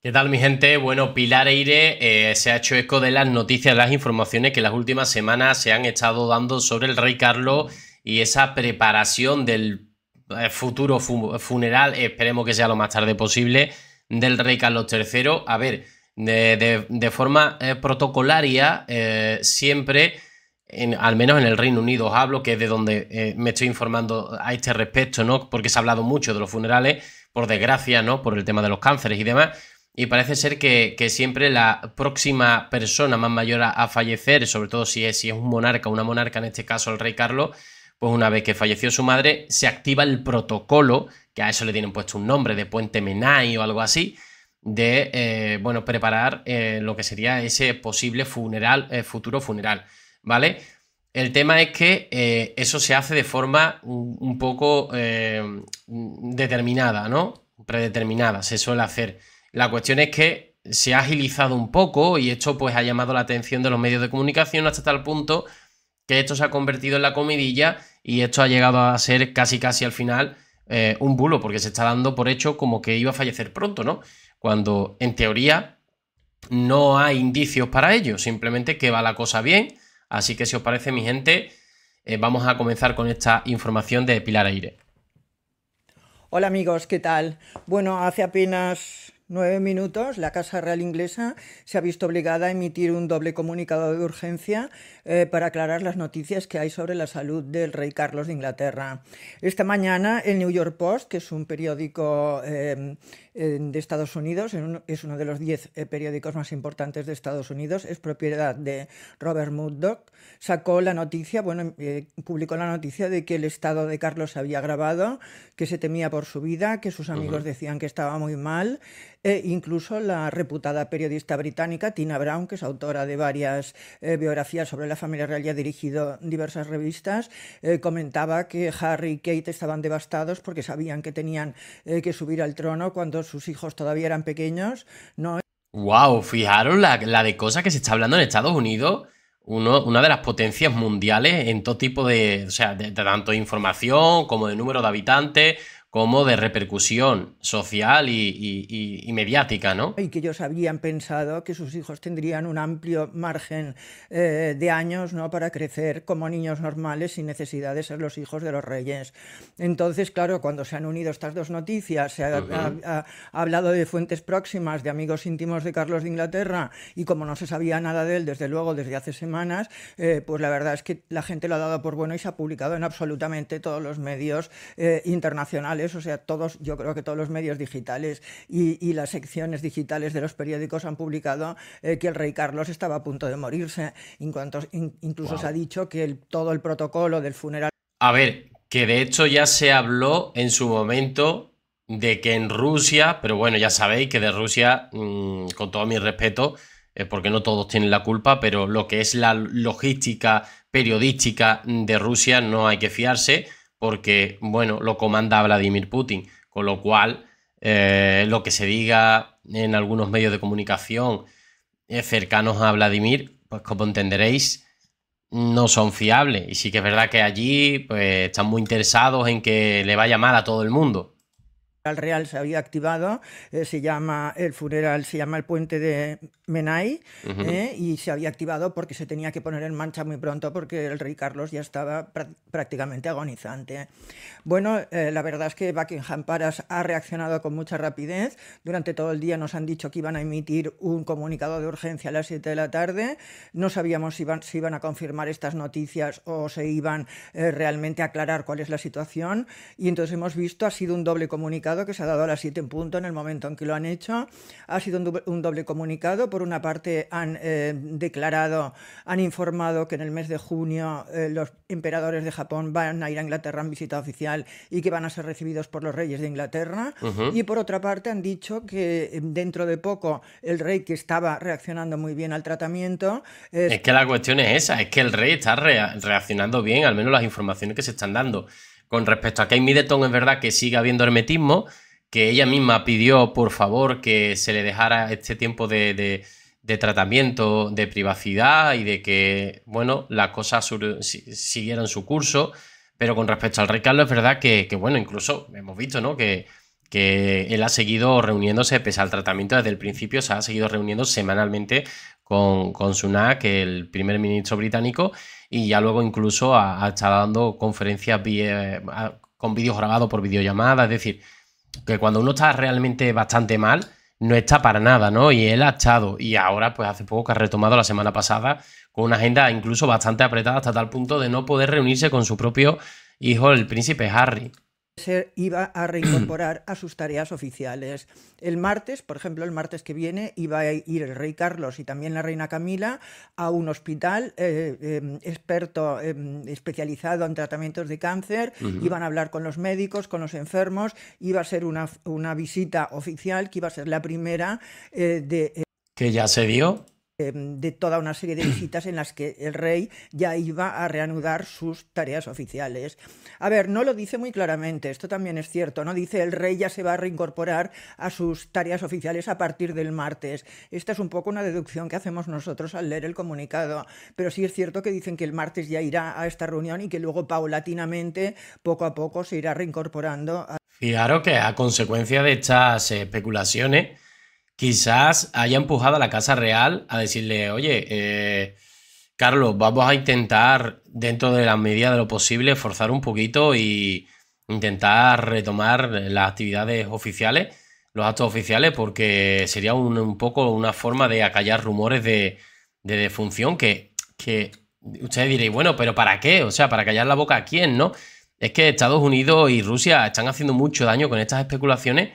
¿Qué tal mi gente? Bueno, Pilar Eire eh, se ha hecho eco de las noticias, de las informaciones que las últimas semanas se han estado dando sobre el rey Carlos y esa preparación del eh, futuro funeral, esperemos que sea lo más tarde posible, del rey Carlos III. A ver, de, forma eh, protocolaria, siempre, al menos en el Reino Unido os hablo, que es de donde me estoy informando a este respecto, ¿no? Porque se ha hablado mucho de los funerales, por desgracia, ¿no? Por el tema de los cánceres y demás y parece ser que, siempre la próxima persona más mayor a, fallecer, sobre todo si es, si es un monarca, una monarca, en este caso el rey Carlos, pues una vez que falleció su madre, se activa el protocolo, que a eso le tienen puesto un nombre de puente Menai o algo así, de eh, bueno, preparar eh, lo que sería ese posible funeral, eh, futuro funeral. ¿Vale? El tema es que eso se hace de forma un, un poco determinada, ¿no? Predeterminada, se suele hacer. La cuestión es que se ha agilizado un poco y esto pues ha llamado la atención de los medios de comunicación hasta tal punto que esto se ha convertido en la comidilla y esto ha llegado a ser casi casi al final eh, un bulo porque se está dando por hecho como que iba a fallecer pronto, ¿no? Cuando en teoría no hay indicios para ello, simplemente que va la cosa bien. Así que si os parece mi gente, eh, vamos a comenzar con esta información de Pilar Aire. Hola amigos, ¿qué tal? Bueno, hace apenas nueve minutos, la Casa Real Inglesa se ha visto obligada a emitir un doble comunicado de urgencia eh, para aclarar las noticias que hay sobre la salud del rey Carlos de Inglaterra. Esta mañana el New York Post, que es un periódico em, de Estados Unidos, es uno de los diez eh, periódicos más importantes de Estados Unidos, es propiedad de Robert Murdoch, sacó la noticia, bueno, em, eh, publicó la noticia de que el estado de Carlos se había agravado, que se temía por su vida, que sus amigos decían que estaba muy mal eh, incluso la reputada periodista británica Tina Brown, que es autora de varias eh, biografías sobre la familia real y ha dirigido diversas revistas, eh, comentaba que Harry y Kate estaban devastados porque sabían que tenían que subir al trono cuando sus hijos todavía eran pequeños. ¿no? ¡Wow! Fijaros la, de cosas que se está hablando en Estados Unidos. una de las potencias mundiales en todo tipo de, o sea, de, tanto de información como de número de habitantes, como de repercusión social y, mediática, ¿no? Y que ellos habían pensado que sus hijos tendrían un amplio margen eh, de años ¿no? para crecer como niños normales sin necesidad de ser los hijos de los reyes. Entonces, claro, cuando se han unido estas dos noticias, se ha, hablado de fuentes próximas, de amigos íntimos de Carlos de Inglaterra, y como no se sabía nada de él, desde luego, desde hace semanas, eh, pues la verdad es que la gente lo ha dado por bueno y se ha publicado en absolutamente todos los medios eh, internacionales o sea, todos, yo creo que todos los medios digitales y, las secciones digitales de los periódicos han publicado eh, que el rey Carlos estaba a punto de morirse. En cuanto, incluso se ha dicho que todo el protocolo del funeral. A ver, que de hecho ya se habló en su momento de que en Rusia, pero bueno, ya sabéis que de Rusia, mm, con todo mi respeto, porque no todos tienen la culpa, pero lo que es la logística periodística de Rusia no hay que fiarse porque, bueno, lo comanda Vladimir Putin, con lo cual eh, lo que se diga en algunos medios de comunicación eh, cercanos a Vladimir, pues como entenderéis, no son fiables. Y sí que es verdad que allí pues, están muy interesados en que le vaya mal a todo el mundo real se había activado, eh, se llama el funeral, se llama el puente de Menai, eh, y se había activado porque se tenía que poner en marcha muy pronto porque el rey Carlos ya estaba prácticamente agonizante. Bueno, eh, la verdad es que Buckingham Palace ha reaccionado con mucha rapidez. Durante todo el día nos han dicho que iban a emitir un comunicado de urgencia a las 7 de la tarde. No sabíamos si iban, si iban a confirmar estas noticias o se iban realmente a aclarar cuál es la situación. Y entonces hemos visto, ha sido un doble comunicado que se ha dado a las 7 en punto en el momento en que lo han hecho. Ha sido un doble, comunicado. Por una parte, han eh, declarado, han informado que en el mes de junio eh, los emperadores de Japón van a ir a Inglaterra en visita oficial y que van a ser recibidos por los reyes de Inglaterra. Y por otra parte, han dicho que eh, dentro de poco el rey que estaba reaccionando muy bien al tratamiento. es que la cuestión es esa, es que el rey está reaccionando bien, al menos las informaciones que se están dando. Con respecto a Kate Middleton, es verdad que sigue habiendo hermetismo, que ella misma pidió, por favor, que se le dejara este tiempo de, tratamiento, de privacidad y de que, bueno, las cosas siguieran su curso. Pero con respecto al rey Carlos, es verdad que, bueno, incluso hemos visto, ¿no? Que, que él ha seguido reuniéndose, pese al tratamiento desde el principio, se ha seguido reuniendo semanalmente con, con Sunak, el primer ministro británico, y ya luego incluso ha estado dando conferencias eh, con vídeos grabados por videollamada, es decir, que cuando uno está realmente bastante mal, no está para nada, ¿no? Y él ha estado, y ahora pues hace poco que ha retomado la semana pasada con una agenda incluso bastante apretada hasta tal punto de no poder reunirse con su propio hijo, el príncipe Harry iba a reincorporar a sus tareas oficiales. El martes, por ejemplo, el martes que viene, iba a ir el rey Carlos y también la reina Camila a un hospital eh, em, experto, em, especializado en tratamientos de cáncer. Iban a hablar con los médicos, con los enfermos. Iba a ser una, una visita oficial que iba a ser la primera eh, de... Eh, ¿Que ya se dio? Em, de toda una serie de visitas en las que el rey ya iba a reanudar sus tareas oficiales. A ver, no lo dice muy claramente, esto también es cierto, no dice el rey ya se va a reincorporar a sus tareas oficiales a partir del martes. Esta es un poco una deducción que hacemos nosotros al leer el comunicado, pero sí es cierto que dicen que el martes ya irá a esta reunión y que luego paulatinamente, poco a poco, se irá reincorporando. A... Fijaros que a consecuencia de estas eh, especulaciones, quizás haya empujado a la Casa Real a decirle, oye, eh, Carlos, vamos a intentar, dentro de la medida de lo posible, forzar un poquito y intentar retomar las actividades oficiales, los actos oficiales, porque sería un, poco una forma de acallar rumores de, defunción que, que ustedes diréis, bueno, pero ¿para qué? O sea, ¿para callar la boca a quién, no? Es que Estados Unidos y Rusia están haciendo mucho daño con estas especulaciones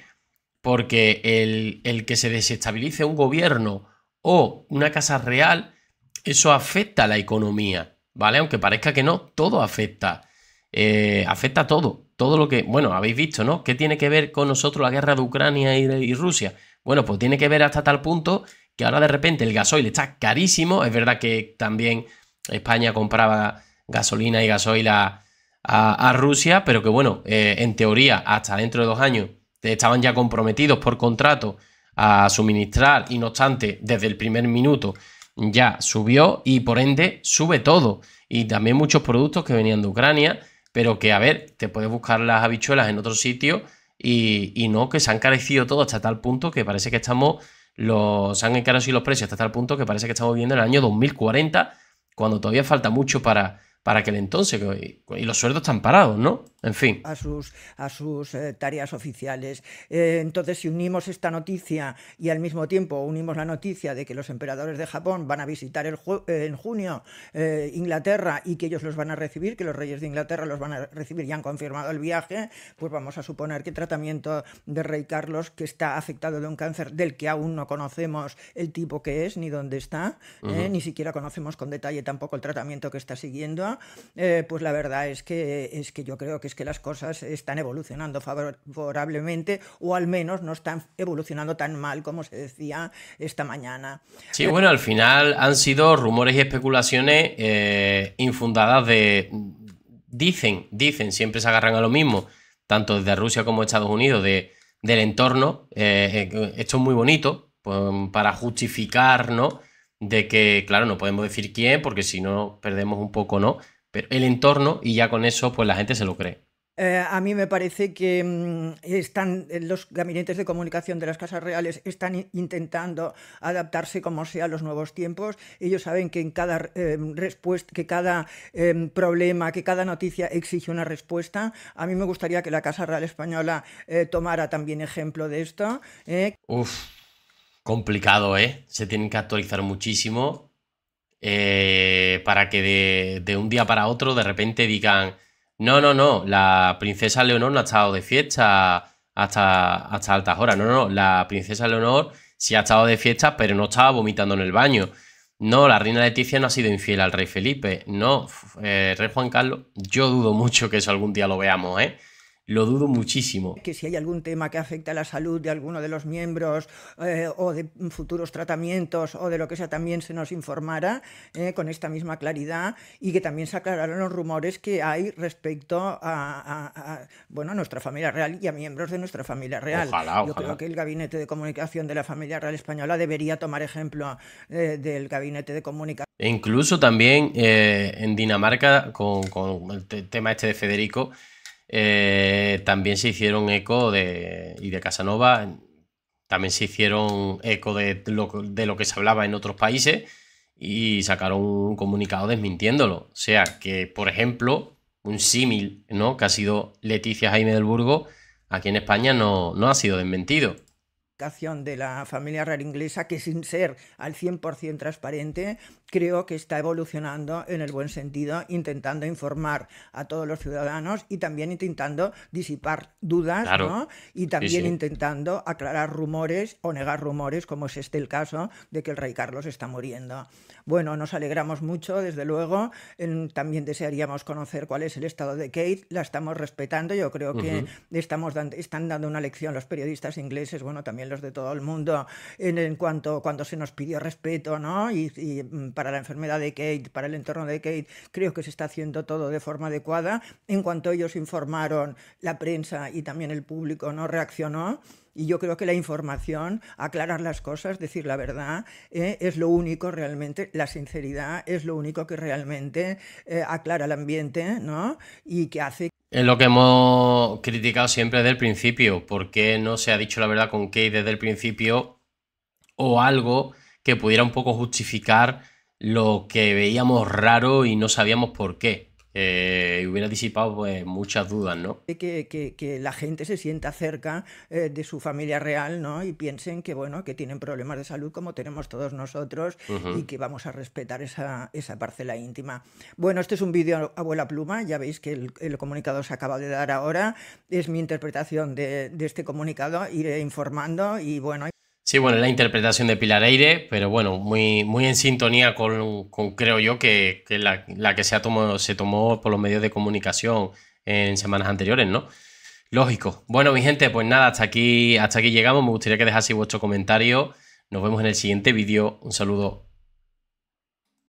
porque el, que se desestabilice un gobierno o una casa real, eso afecta a la economía, ¿vale? Aunque parezca que no, todo afecta. Eh, afecta a todo, todo lo que, bueno, habéis visto, ¿no? ¿Qué tiene que ver con nosotros la guerra de Ucrania y, Rusia? Bueno, pues tiene que ver hasta tal punto que ahora de repente el gasoil está carísimo. Es verdad que también España compraba gasolina y gasoil a, a, Rusia, pero que bueno, eh, en teoría, hasta dentro de dos años estaban ya comprometidos por contrato a suministrar y no obstante desde el primer minuto ya subió y por ende sube todo y también muchos productos que venían de Ucrania pero que a ver te puedes buscar las habichuelas en otro sitio y, no que se han carecido todo hasta tal punto que parece que estamos los han encarecido los precios hasta tal punto que parece que estamos viviendo en el año 2040 cuando todavía falta mucho para para el entonces. Y los sueldos están parados, ¿no? En fin. A sus, a sus eh, tareas oficiales. Eh, entonces, si unimos esta noticia y al mismo tiempo unimos la noticia de que los emperadores de Japón van a visitar el eh, en junio Inglaterra y que ellos los van a recibir, que los reyes de Inglaterra los van a recibir y han confirmado el viaje, pues vamos a suponer que tratamiento de rey Carlos, que está afectado de un cáncer del que aún no conocemos el tipo que es, ni dónde está, ni siquiera conocemos con detalle tampoco el tratamiento que está siguiendo eh, pues la verdad es que, es que yo creo que es que las cosas están evolucionando favorablemente o al menos no están evolucionando tan mal como se decía esta mañana. Sí, eh, bueno, al final han sido rumores y especulaciones eh, infundadas de... Dicen, dicen, siempre se agarran a lo mismo, tanto desde Rusia como Estados Unidos, de, del entorno. esto es muy bonito pues, para justificar, ¿no? de que, claro, no podemos decir quién, porque si no perdemos un poco, ¿no? Pero el entorno, y ya con eso, pues la gente se lo cree. Eh, a mí me parece que mm, están eh, los gabinetes de comunicación de las casas reales están intentando adaptarse como sea a los nuevos tiempos. Ellos saben que en cada eh, respuesta, que cada problema, que cada noticia exige una respuesta. A mí me gustaría que la Casa Real Española tomara también ejemplo de esto. Uf. Complicado, ¿eh? Se tienen que actualizar muchísimo eh, para que de, un día para otro de repente digan, no, no, no, la princesa Leonor no ha estado de fiesta hasta, hasta altas horas. No, no, no, la princesa Leonor sí ha estado de fiesta, pero no estaba vomitando en el baño. No, la reina Leticia no ha sido infiel al rey Felipe. No, eh, rey Juan Carlos, yo dudo mucho que eso algún día lo veamos, ¿eh? Lo dudo muchísimo. Que si hay algún tema que afecta a la salud de alguno de los miembros eh, o de futuros tratamientos o de lo que sea, también se nos informara eh, con esta misma claridad y que también se aclararan los rumores que hay respecto a, bueno, a nuestra familia real y a miembros de nuestra familia real. Ojalá, ojalá. Yo creo que el Gabinete de Comunicación de la Familia Real Española debería tomar ejemplo eh, del Gabinete de Comunicación. E incluso también en Dinamarca, con, con el tema este de Federico, eh, también se hicieron eco de, y de Casanova, también se hicieron eco de lo, de lo que se hablaba en otros países y sacaron un comunicado desmintiéndolo. O sea, que, por ejemplo, un símil, ¿no? Que ha sido Leticia Jaime del Burgo, aquí en España no, no ha sido desmentido de la familia real inglesa, que sin ser al 100% transparente, creo que está evolucionando en el buen sentido, intentando informar a todos los ciudadanos y también intentando disipar dudas y también intentando aclarar rumores o negar rumores, como es este el caso de que el rey Carlos está muriendo. Bueno, nos alegramos mucho, desde luego. También desearíamos conocer cuál es el estado de Kate. La estamos respetando. Yo creo que estamos están dando una lección los periodistas ingleses, bueno, también los de todo el mundo, en, cuanto cuando se nos pidió respeto, ¿no? Y, y, mm, para la enfermedad de Kate, para el entorno de Kate, creo que se está haciendo todo de forma adecuada. En cuanto ellos informaron, la prensa y también el público no reaccionó. Y yo creo que la información, aclarar las cosas, decir la verdad, eh, es lo único realmente, la sinceridad es lo único que realmente eh, aclara el ambiente, ¿no? Y que hace... Es lo que hemos criticado siempre desde el principio, porque no se ha dicho la verdad con Kate desde el principio o algo que pudiera un poco justificar lo que veíamos raro y no sabíamos por qué eh, hubiera disipado pues, muchas dudas, ¿no? Que, que, que la gente se sienta cerca eh, de su familia real, ¿no? Y piensen que, bueno, que tienen problemas de salud como tenemos todos nosotros y que vamos a respetar esa, esa parcela íntima. Bueno, este es un vídeo abuela pluma, ya veis que el, el, comunicado se acaba de dar ahora, es mi interpretación de, de este comunicado, iré informando y bueno... Sí, bueno, la interpretación de Pilar Eire, pero bueno, muy, muy en sintonía con, creo yo, que, la, que se, ha se tomó por los medios de comunicación en semanas anteriores, ¿no? Lógico. Bueno, mi gente, pues nada, hasta aquí, hasta aquí llegamos. Me gustaría que dejaseis vuestro comentario. Nos vemos en el siguiente vídeo. Un saludo.